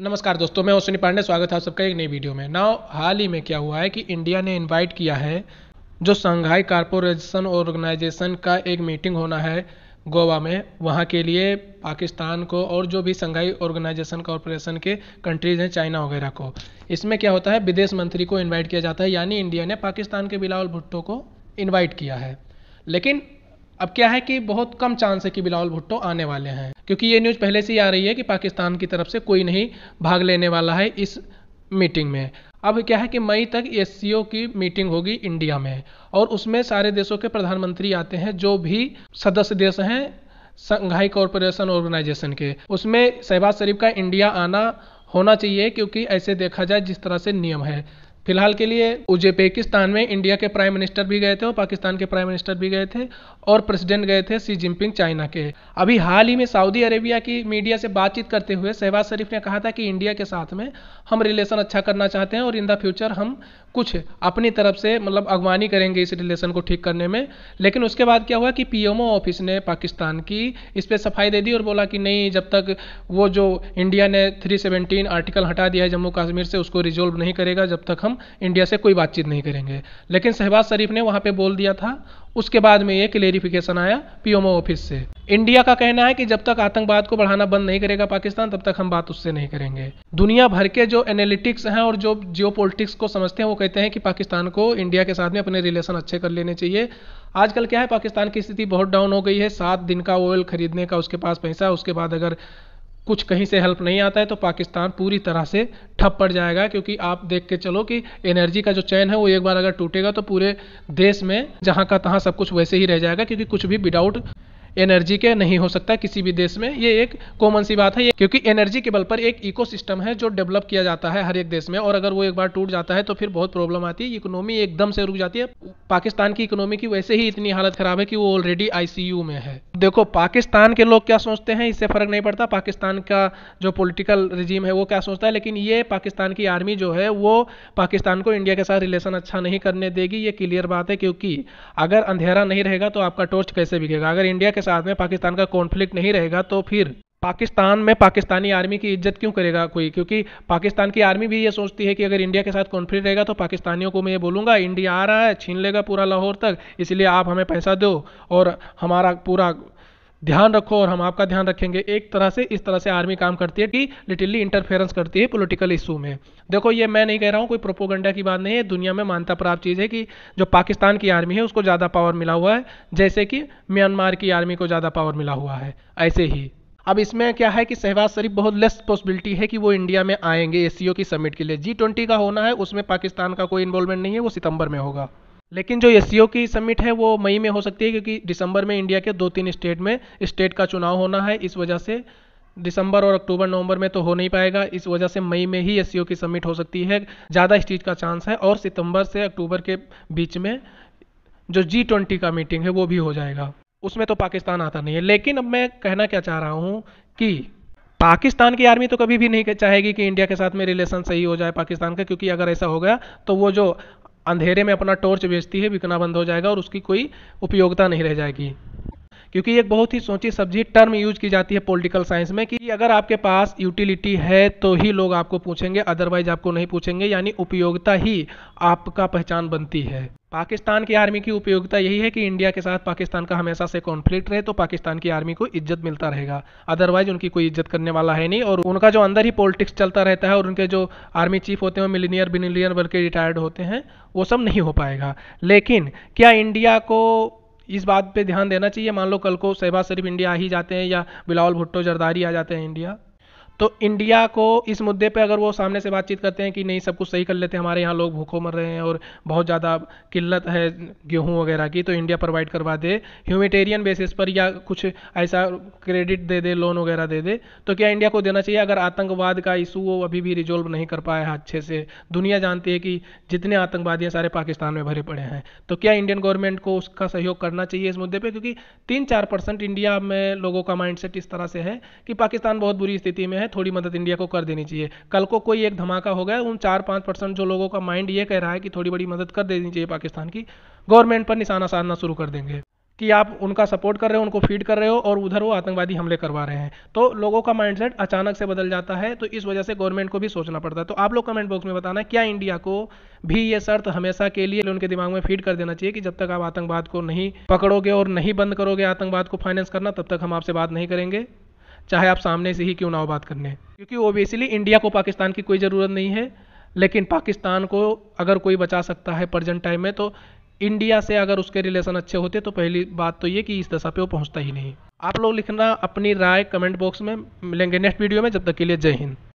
नमस्कार दोस्तों मैं अश्विनी पांडे स्वागत है आप सबका एक नई वीडियो में नाउ हाल ही में क्या हुआ है कि इंडिया ने इनवाइट किया है जो संघाई कारपोरेशन ऑर्गेनाइजेशन का एक मीटिंग होना है गोवा में वहाँ के लिए पाकिस्तान को और जो भी संघाई ऑर्गेनाइजेशन कॉरपोरेशन के कंट्रीज हैं चाइना वगैरह को इसमें क्या होता है विदेश मंत्री को इन्वाइट किया जाता है यानी इंडिया ने पाकिस्तान के बिलावल भुट्टो को इन्वाइट किया है लेकिन अब क्या है कि बहुत कम चांस है कि बिलावल भुट्टो आने वाले हैं क्योंकि ये न्यूज़ पहले से ही आ रही है कि पाकिस्तान की तरफ से कोई नहीं भाग लेने वाला है इस मीटिंग में अब क्या है कि मई तक एस की मीटिंग होगी इंडिया में और उसमें सारे देशों के प्रधानमंत्री आते हैं जो भी सदस्य देश हैं संघाई कॉरपोरेशन ऑर्गेनाइजेशन के उसमें शहबाज शरीफ का इंडिया आना होना चाहिए क्योंकि ऐसे देखा जाए जिस तरह से नियम है फिलहाल के लिए उज्बेकिस्तान में इंडिया के प्राइम मिनिस्टर भी गए थे और पाकिस्तान के प्राइम मिनिस्टर भी गए थे और प्रेसिडेंट गए थे सी जिनपिंग चाइना के अभी हाल ही में सऊदी अरेबिया की मीडिया से बातचीत करते हुए शहबाज शरीफ ने कहा था कि इंडिया के साथ में हम रिलेशन अच्छा करना चाहते हैं और इन द फ्यूचर हम कुछ अपनी तरफ से मतलब अगवानी करेंगे इस रिलेशन को ठीक करने में लेकिन उसके बाद क्या हुआ कि पीएमओ ऑफिस ने पाकिस्तान की इस पर सफाई दे दी और बोला कि नहीं जब तक वो जो इंडिया ने 317 आर्टिकल हटा दिया है जम्मू कश्मीर से उसको रिजोल्व नहीं करेगा जब तक हम इंडिया से कोई बातचीत नहीं करेंगे लेकिन शहबाज शरीफ ने वहां पे बोल दिया था उसके बाद में ये क्लेरिफिकेशन आया पीओमओ ऑफिस से इंडिया का कहना है कि जब तक आतंकवाद को बढ़ाना बंद नहीं करेगा पाकिस्तान तब तक हम बात उससे नहीं करेंगे दुनिया भर के जो एनालिटिक्स हैं और जो जियो को समझते हैं वो कहते हैं कि पाकिस्तान को इंडिया के साथ में अपने रिलेशन अच्छे कर लेने चाहिए आजकल क्या है पाकिस्तान की स्थिति बहुत डाउन हो गई है सात दिन का ऑयल खरीदने का उसके पास पैसा उसके बाद अगर कुछ कहीं से हेल्प नहीं आता है तो पाकिस्तान पूरी तरह से ठप पड़ जाएगा क्योंकि आप देख के चलो कि एनर्जी का जो चैन है वो एक बार अगर टूटेगा तो पूरे देश में जहाँ का तहाँ सब कुछ वैसे ही रह जाएगा क्योंकि कुछ भी विदाउट एनर्जी के नहीं हो सकता किसी भी देश में ये एक कॉमन सी बात है ये क्योंकि एनर्जी के बल पर एक इकोसिस्टम है जो डेवलप किया जाता है हर एक देश में और अगर वो एक बार टूट जाता है तो फिर बहुत प्रॉब्लम आती है इकोनॉमी एकदम से रुक जाती है पाकिस्तान की इकोनॉमी की वैसे ही इतनी हालत खराब है कि वो ऑलरेडी आईसीयू में है देखो पाकिस्तान के लोग क्या सोचते हैं इससे फर्क नहीं पड़ता पाकिस्तान का जो पोलिटिकल रिजीम है वो क्या सोचता है लेकिन ये पाकिस्तान की आर्मी जो है वो पाकिस्तान को इंडिया के साथ रिलेशन अच्छा नहीं करने देगी ये क्लियर बात है क्योंकि अगर अंधेरा नहीं रहेगा तो आपका टोस्ट कैसे बिकेगा अगर इंडिया के साथ में पाकिस्तान का कॉन्फ्लिक्ट नहीं रहेगा तो फिर पाकिस्तान में पाकिस्तानी आर्मी की इज्जत क्यों करेगा कोई क्योंकि पाकिस्तान की आर्मी भी ये सोचती है कि अगर इंडिया के साथ कॉन्फ्लिक्ट रहेगा तो पाकिस्तानियों को मैं ये बोलूँगा इंडिया आ रहा है छीन लेगा पूरा लाहौर तक इसलिए आप हमें पैसा दो और हमारा पूरा ध्यान रखो और हम आपका ध्यान रखेंगे एक तरह से इस तरह से आर्मी काम करती है कि लिटिली इंटरफेरेंस करती है पॉलिटिकल इशू में देखो ये मैं नहीं कह रहा हूँ कोई प्रोपोगंडा की बात नहीं है दुनिया में मानता प्राप्त चीज़ है कि जो पाकिस्तान की आर्मी है उसको ज़्यादा पावर मिला हुआ है जैसे कि म्यांमार की आर्मी को ज़्यादा पावर मिला हुआ है ऐसे ही अब इसमें क्या है कि शहबाज शरीफ बहुत लेस पॉसिबिलिटी है कि वो इंडिया में आएंगे एस की समिट के लिए जी ट्वेंटी का होना है उसमें पाकिस्तान का कोई इन्वॉल्वमेंट नहीं है वो सितंबर में होगा लेकिन जो एस की समिट है वो मई में हो सकती है क्योंकि दिसंबर में इंडिया के दो तीन स्टेट में स्टेट का चुनाव होना है इस वजह से दिसंबर और अक्टूबर नवंबर में तो हो नहीं पाएगा इस वजह से मई में ही एस की समिट हो सकती है ज़्यादा इस चीज़ का चांस है और सितंबर से अक्टूबर के बीच में जो जी ट्वेंटी का मीटिंग है वो भी हो जाएगा उसमें तो पाकिस्तान आता नहीं है लेकिन अब मैं कहना क्या चाह रहा हूँ कि पाकिस्तान की आर्मी तो कभी भी नहीं चाहेगी कि इंडिया के साथ में रिलेशन सही हो जाए पाकिस्तान का क्योंकि अगर ऐसा हो गया तो वो जो अंधेरे में अपना टॉर्च बेचती है बिकना बंद हो जाएगा और उसकी कोई उपयोगिता नहीं रह जाएगी क्योंकि एक बहुत ही सोची सब्जी टर्म यूज की जाती है पॉलिटिकल साइंस में कि अगर आपके पास यूटिलिटी है तो ही लोग आपको पूछेंगे अदरवाइज आपको नहीं पूछेंगे यानी उपयोगिता ही आपका पहचान बनती है पाकिस्तान की आर्मी की उपयोगिता यही है कि इंडिया के साथ पाकिस्तान का हमेशा से कॉन्फ्लिक्ट रहे तो पाकिस्तान की आर्मी को इज्जत मिलता रहेगा अदरवाइज उनकी कोई इज्जत करने वाला है नहीं और उनका जो अंदर ही पॉलिटिक्स चलता रहता है और उनके जो आर्मी चीफ होते हैं मिलीनियर बिनिलियर बल्कि रिटायर्ड होते हैं वो सब नहीं हो पाएगा लेकिन क्या इंडिया को इस बात पे ध्यान देना चाहिए मान लो कल को शहबाज शरीफ इंडिया आ ही जाते हैं या बिलावल भुट्टो जरदारी आ जाते हैं इंडिया तो इंडिया को इस मुद्दे पे अगर वो सामने से बातचीत करते हैं कि नहीं सब कुछ सही कर लेते हैं हमारे यहाँ लोग भूखों मर रहे हैं और बहुत ज़्यादा किल्लत है गेहूँ वगैरह की तो इंडिया प्रोवाइड करवा दे ह्यूमिटेरियन बेसिस पर या कुछ ऐसा क्रेडिट दे दे लोन वगैरह दे दे तो क्या इंडिया को देना चाहिए अगर आतंकवाद का इशू वो अभी भी रिजोल्व नहीं कर पाया है अच्छे से दुनिया जानती है कि जितने आतंकवादी हैं सारे पाकिस्तान में भरे पड़े हैं तो क्या इंडियन गवर्नमेंट को उसका सहयोग करना चाहिए इस मुद्दे पर क्योंकि तीन चार परसेंट इंडिया में लोगों का माइंड इस तरह से है कि पाकिस्तान बहुत बुरी स्थिति में है हैं थोड़ी मदद इंडिया को कर देनी चाहिए कल को कोई एक धमाका हो गया उन चार पाँच परसेंट जो लोगों का माइंड ये कह रहा है कि थोड़ी बड़ी मदद कर देनी चाहिए पाकिस्तान की गवर्नमेंट पर निशाना साधना शुरू कर देंगे कि आप उनका सपोर्ट कर रहे हो उनको फीड कर रहे हो और उधर वो आतंकवादी हमले करवा रहे हैं तो लोगों का माइंडसेट अचानक से बदल जाता है तो इस वजह से गवर्नमेंट को भी सोचना पड़ता है तो आप लोग कमेंट बॉक्स में बताना क्या इंडिया को भी ये शर्त हमेशा के लिए उनके दिमाग में फीड कर देना चाहिए कि जब तक आप आतंकवाद को नहीं पकड़ोगे और नहीं बंद करोगे आतंकवाद को फाइनेंस करना तब तक हम आपसे बात नहीं करेंगे चाहे आप सामने से ही क्यों ना हो बात करने क्योंकि ओबियसली इंडिया को पाकिस्तान की कोई ज़रूरत नहीं है लेकिन पाकिस्तान को अगर कोई बचा सकता है प्रजेंट टाइम में तो इंडिया से अगर उसके रिलेशन अच्छे होते तो पहली बात तो ये कि इस दशा पे वो पहुंचता ही नहीं आप लोग लिखना अपनी राय कमेंट बॉक्स में मिलेंगे नेक्स्ट वीडियो में जब तक के लिए जय हिंद